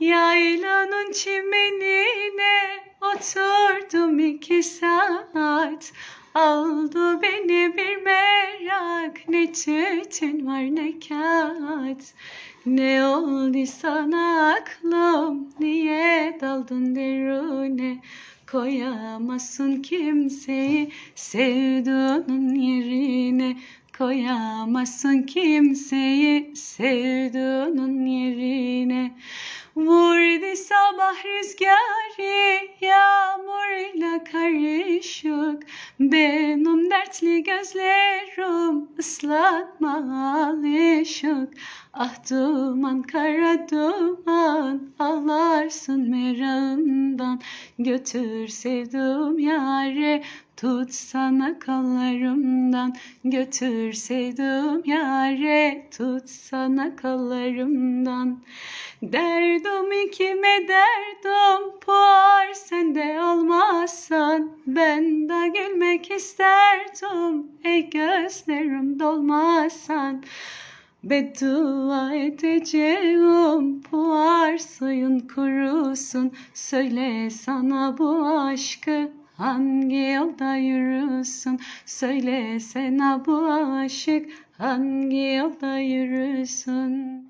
Yaylanın çimenine oturdum iki saat Aldı beni bir merak ne tütün var ne kağıt Ne oldu sana aklım niye daldın derune Koyamazsın kimseyi sevduğunun yerine Koyamazsın kimseyi sevduğunun yerine Vurdu sabah rüzgarı yağmurla karışık Benim dertli gözlerim ıslatma alışık Ah duman kara duman ağlarsın meramdan Götür sevdiğim yare Tut sana kollarımdan götür sevdiğim yare tut sana kollarımdan Derdum ikime derdum par sen de almazsan ben de gülmek isterdim ey gözlerim dolmazsan Beddua edeceğim bu suyun kurusun Söyle sana bu aşkı hangi yolda yürüsün Söyle sana bu aşık hangi yolda yürüsün